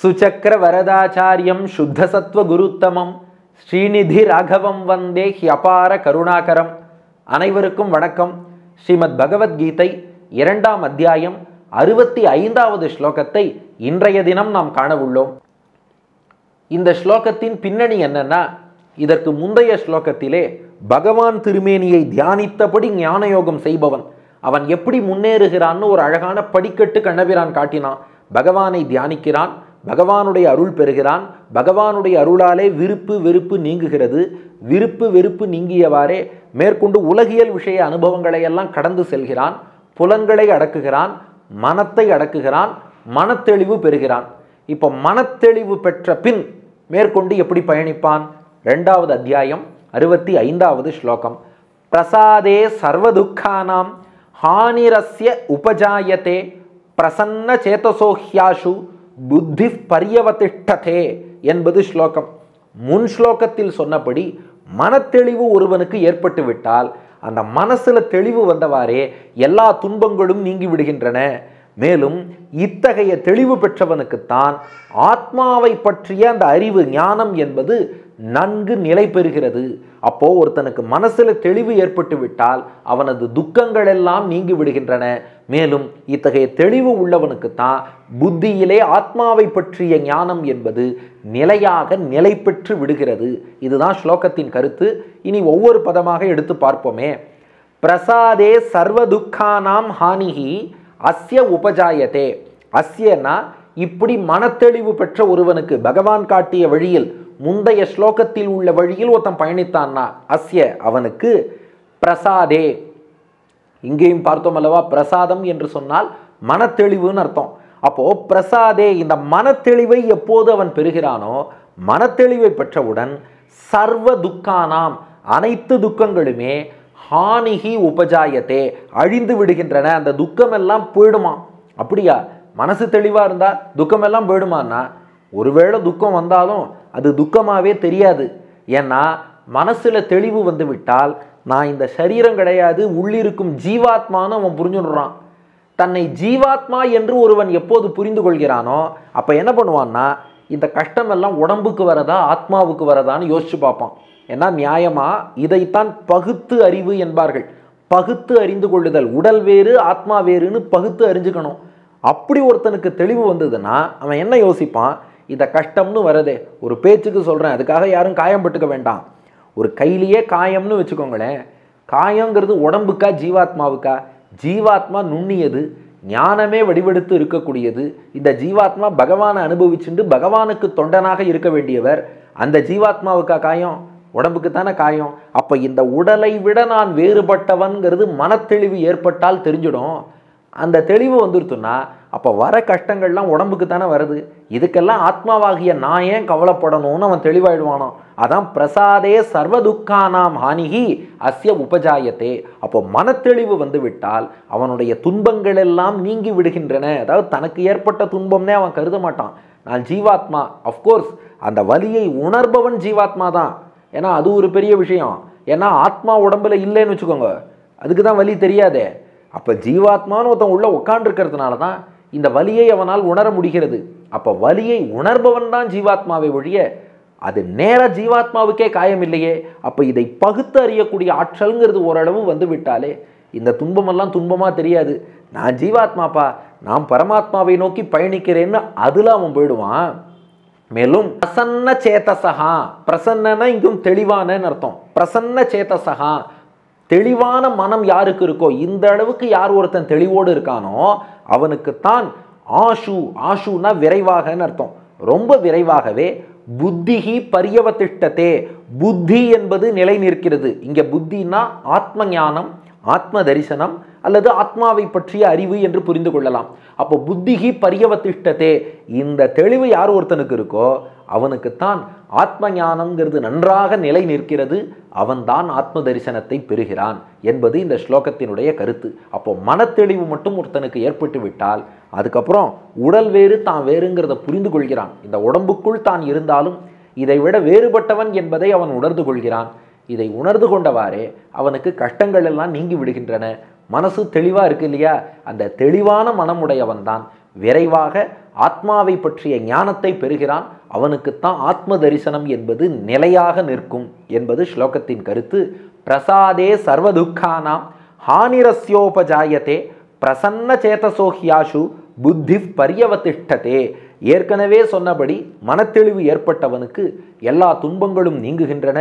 சுச்சக்கர வரதாச்சாரியம் சுத்தசத்வ குருத்தமம் ஸ்ரீநிதி ராகவம் வந்தே அபார கருணாகரம் அனைவருக்கும் வணக்கம் ஸ்ரீமத் பகவத்கீதை இரண்டாம் அத்தியாயம் அறுபத்தி ஐந்தாவது ஸ்லோகத்தை இன்றைய தினம் நாம் காணவுள்ளோம் இந்த ஸ்லோகத்தின் பின்னணி என்னன்னா இதற்கு முந்தைய ஸ்லோகத்திலே பகவான் திருமேனியை தியானித்தபடி ஞானயோகம் செய்பவன் அவன் எப்படி முன்னேறுகிறான்னு ஒரு அழகான படிக்கட்டு கண்ணபிரான் காட்டினான் பகவானை தியானிக்கிறான் பகவானுடைய அருள் பெறுகிறான் பகவானுடைய அருளாலே விருப்பு வெறுப்பு நீங்குகிறது விருப்பு வெறுப்பு நீங்கியவாறே மேற்கொண்டு உலகியல் விஷய அனுபவங்களை எல்லாம் கடந்து செல்கிறான் புலன்களை அடக்குகிறான் மனத்தை அடக்குகிறான் மனத்தெளிவு பெறுகிறான் இப்போ மனத்தெளிவு பெற்ற பின் மேற்கொண்டு எப்படி பயணிப்பான் ரெண்டாவது அத்தியாயம் அறுபத்தி ஐந்தாவது ஸ்லோகம் பிரசாதே சர்வதுக்கானாம் ஹானிரஸ்ய உபஜாயத்தே பிரசன்ன சேத்தசோஹியாஷு புத்தி பரியவதிஷ்டதே என்பது ஸ்லோகம் முன் ஸ்லோகத்தில் சொன்னபடி மனத்தெளிவு ஒருவனுக்கு ஏற்பட்டு விட்டால் அந்த மனசில் தெளிவு வந்தவாறே எல்லா துன்பங்களும் நீங்கி விடுகின்றன மேலும் இத்தகைய தெளிவு பெற்றவனுக்குத்தான் ஆத்மாவை பற்றிய அந்த அறிவு ஞானம் என்பது நன்கு நிலை பெறுகிறது அப்போ ஒருத்தனுக்கு மனசில் தெளிவு ஏற்பட்டு விட்டால் அவனது துக்கங்கள் எல்லாம் நீங்கி விடுகின்றன மேலும் இத்தகைய தெளிவு உள்ளவனுக்குத்தான் புத்தியிலே ஆத்மாவை பற்றிய ஞானம் என்பது நிலையாக நிலை பெற்று விடுகிறது இதுதான் ஸ்லோகத்தின் கருத்து இனி ஒவ்வொரு பதமாக எடுத்து பார்ப்போமே பிரசாதே சர்வ துக்கானாம் ஹானிகி அஸ்ய உபஜாயதே அஸ்யனா இப்படி மனத்தெளிவு பெற்ற ஒருவனுக்கு பகவான் காட்டிய வழியில் முந்தைய ஸ்லோகத்தில் உள்ள வழியில் ஒருத்தன் பயணித்தான்னா அஸ்ய அவனுக்கு பிரசாதே இங்கேயும் பார்த்தோம் அல்லவா பிரசாதம் என்று சொன்னால் மனத்தெளிவுன்னு அர்த்தம் அப்போது பிரசாதே இந்த மனத்தெளிவை எப்போது அவன் பெறுகிறானோ மனத்தெளிவை பெற்றவுடன் சர்வ துக்கானாம் அனைத்து துக்கங்களுமே ஹானிகி உபஜாயத்தே அழிந்து விடுகின்றன அந்த துக்கமெல்லாம் போயிடுமா அப்படியா மனசு தெளிவாக இருந்தால் துக்கமெல்லாம் போயிடுமான்னா ஒருவேளை துக்கம் வந்தாலும் அது துக்கமாகவே தெரியாது ஏன்னா மனசில் தெளிவு வந்துவிட்டால் நான் இந்த சரீரம் கிடையாது உள்ளிருக்கும் ஜீவாத்மான்னு அவன் புரிஞ்சுடுறான் தன்னை ஜீவாத்மா என்று ஒருவன் எப்போது புரிந்து கொள்கிறானோ அப்போ என்ன பண்ணுவான்னா இந்த கஷ்டமெல்லாம் உடம்புக்கு வரதா ஆத்மாவுக்கு வரதான்னு யோசிச்சு பார்ப்பான் ஏன்னா நியாயமாக இதைத்தான் பகுத்து அறிவு என்பார்கள் பகுத்து அறிந்து கொள்ளுதல் உடல் வேறு ஆத்மா வேறுன்னு பகுத்து அறிஞ்சுக்கணும் அப்படி ஒருத்தனுக்கு தெளிவு வந்ததுன்னா அவன் என்ன யோசிப்பான் இதை கஷ்டம்னு வரதே ஒரு பேச்சுக்கு சொல்கிறேன் அதுக்காக யாரும் காயம்பட்டுக்க வேண்டாம் ஒரு கையிலேயே காயம்னு வச்சுக்கோங்களேன் காயங்கிறது உடம்புக்கா ஜீவாத்மாவுக்கா ஜீவாத்மா நுண்ணியது ஞானமே வடிவெடுத்து இருக்கக்கூடியது இந்த ஜீவாத்மா பகவானை அனுபவிச்சுண்டு பகவானுக்கு தொண்டனாக இருக்க வேண்டியவர் அந்த ஜீவாத்மாவுக்கா காயம் உடம்புக்கு தானே காயம் அப்போ இந்த உடலை விட நான் வேறுபட்டவன்கிறது மனத்தெளிவு ஏற்பட்டால் தெரிஞ்சிடும் அந்த தெளிவு வந்துருத்துன்னா அப்போ வர கஷ்டங்கள்லாம் உடம்புக்கு தானே வருது இதுக்கெல்லாம் ஆத்மாவாகிய நான் ஏன் கவலைப்படணும்னு அவன் தெளிவாயிடுவானோ அதான் பிரசாதே சர்வ துக்கானாம் ஹானிகி அஸ்ய உபஜாயத்தே அப்போ மனத்தெளிவு வந்து விட்டால் அவனுடைய துன்பங்கள் எல்லாம் நீங்கி விடுகின்றன அதாவது தனக்கு ஏற்பட்ட துன்பம்னே அவன் கருத மாட்டான் நான் ஜீவாத்மா அஃப்கோர்ஸ் அந்த வலியை உணர்பவன் ஜீவாத்மா தான் ஏன்னா அது ஒரு பெரிய விஷயம் ஏன்னா ஆத்மா உடம்புல இல்லைன்னு வச்சுக்கோங்க அதுக்கு தான் வலி தெரியாதே அப்போ ஜீவாத்மான்னு ஒருத்தன் உள்ளே உட்காண்டிருக்கிறதுனால தான் இந்த வலியை அவனால் உணர முடிகிறது அப்போ வலியை உணர்பவன் தான் ஜீவாத்மாவை ஒழிய அது நேர ஜீவாத்மாவுக்கே காயம் இல்லையே அப்போ இதை பகுத்து அறியக்கூடிய ஆற்றல்ங்கிறது ஓரளவு வந்து விட்டாலே இந்த துன்பமெல்லாம் துன்பமாக தெரியாது நான் ஜீவாத்மாப்பா நான் பரமாத்மாவை நோக்கி பயணிக்கிறேன்னு அதில் அவன் போயிடுவான் மேலும் பிரசன்ன சேத்தசகா பிரசன்னனா இங்கும் தெளிவானன்னு அர்த்தம் பிரசன்ன சேத்தசகா தெளிவான மனம் யாருக்கு இருக்கோ இந்த அளவுக்கு யார் ஒருத்தன் தெளிவோடு இருக்கானோ அவனுக்குத்தான் ஆஷு ஆஷுனா விரைவாகன்னு அர்த்தம் ரொம்ப விரைவாகவே புத்திகி திட்டத்தே புத்தி என்பது நிலை நிற்கிறது இங்கே புத்தின்னா ஆத்ம ஞானம் ஆத்ம தரிசனம் அல்லது ஆத்மாவை பற்றிய அறிவு என்று புரிந்து கொள்ளலாம் அப்போ புத்திகி திட்டத்தே இந்த தெளிவு யார் ஒருத்தனுக்கு இருக்கோ அவனுக்குத்தான் ஆத்ம ஞானங்கிறது நன்றாக நிலை நிற்கிறது அவன்தான் ஆத்ம தரிசனத்தை பெறுகிறான் என்பது இந்த ஸ்லோகத்தினுடைய கருத்து அப்போ மனத்தெளிவு மட்டும் ஒருத்தனுக்கு ஏற்பட்டு விட்டால் அதுக்கப்புறம் உடல் வேறு தான் வேறுங்கிறத புரிந்து கொள்கிறான் இந்த உடம்புக்குள் தான் இருந்தாலும் இதை விட வேறுபட்டவன் என்பதை அவன் உணர்ந்து கொள்கிறான் இதை உணர்ந்து கொண்டவாறே அவனுக்கு கஷ்டங்கள் எல்லாம் நீங்கி விடுகின்றன மனசு தெளிவாக இருக்கு இல்லையா அந்த தெளிவான மனமுடையவன் தான் விரைவாக ஆத்மாவை பற்றிய ஞானத்தை பெறுகிறான் அவனுக்குத்தான் ஆத்ம தரிசனம் என்பது நிலையாக நிற்கும் என்பது ஸ்லோகத்தின் கருத்து பிரசாதே சர்வதுக்கானாம் ஹானிரஸ்யோபஜாயத்தே பிரசன்ன சேத்தசோகியாஷு புத்தி பரியவதிஷ்டதே ஏற்கனவே சொன்னபடி மனத்தெளிவு ஏற்பட்டவனுக்கு எல்லா துன்பங்களும் நீங்குகின்றன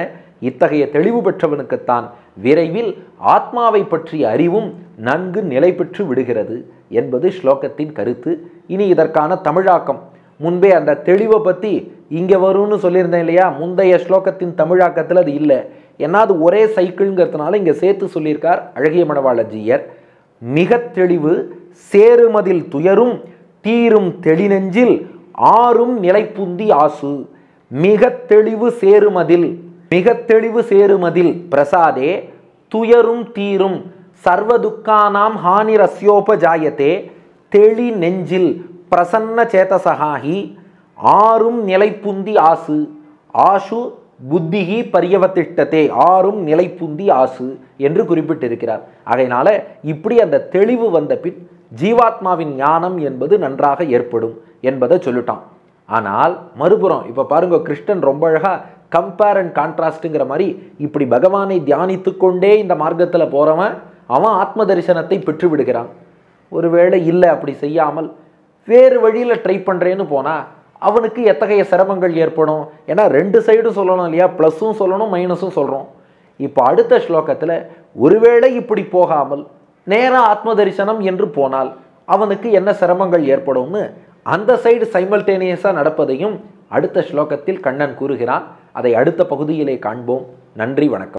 இத்தகைய தெளிவு பெற்றவனுக்குத்தான் விரைவில் ஆத்மாவை பற்றிய அறிவும் நன்கு நிலை பெற்று விடுகிறது என்பது ஸ்லோகத்தின் கருத்து இனி இதற்கான தமிழாக்கம் முன்பே அந்த தெளிவை பற்றி இங்கே வரும்னு சொல்லியிருந்தேன் இல்லையா முந்தைய ஸ்லோகத்தின் தமிழாக்கத்தில் அது இல்லை ஏன்னா அது ஒரே சைக்கிள்ங்கிறதுனால இங்கே சேர்த்து சொல்லியிருக்கார் அழகிய மணவாளஜியர் மிக தெளிவு சேருமதில் துயரும் தீரும் தெளிநெஞ்சில் ஆறும் நிலைப்புந்தி ஆசு மிக தெளிவு சேருமதில் மிக தெளிவு சேருமதில் பிரசாதே துயரும் தீரும் சர்வதுக்கானாம் ஹானி ரஸ்யோபஜாயத்தே தெளி நெஞ்சில் பிரசன்ன சேதசகாஹி ஆறும் நிலைப்புந்தி ஆசு ஆஷு புத்திகி பரியவத்திட்டத்தே ஆறும் நிலைப்புந்தி ஆசு என்று குறிப்பிட்டிருக்கிறார் அதனால இப்படி அந்த தெளிவு வந்த பின் ஜீவாத்மாவின் ஞானம் என்பது நன்றாக ஏற்படும் என்பதை சொல்லிட்டான் ஆனால் மறுபுறம் இப்போ பாருங்க கிருஷ்ணன் ரொம்ப அழகாக கம்பேர் அண்ட் கான்ட்ராஸ்ட்டுங்கிற மாதிரி இப்படி பகவானை தியானித்து கொண்டே இந்த மார்க்கத்தில் போகிறவன் அவன் ஆத்ம தரிசனத்தை பெற்று விடுகிறான் ஒருவேளை இல்லை அப்படி செய்யாமல் வேறு வழியில் ட்ரை பண்ணுறேன்னு போனால் அவனுக்கு எத்தகைய சிரமங்கள் ஏற்படும் ஏன்னா ரெண்டு சைடும் சொல்லணும் இல்லையா ப்ளஸ்ஸும் சொல்லணும் மைனஸும் சொல்கிறோம் இப்போ அடுத்த ஸ்லோகத்தில் ஒருவேளை இப்படி போகாமல் நேராக ஆத்ம தரிசனம் என்று போனால் அவனுக்கு என்ன சிரமங்கள் ஏற்படும்னு அந்த சைடு சைமல்டேனியஸாக நடப்பதையும் அடுத்த ஸ்லோகத்தில் கண்ணன் கூறுகிறான் அதை அடுத்த பகுதியிலே காண்போம் நன்றி வணக்கம்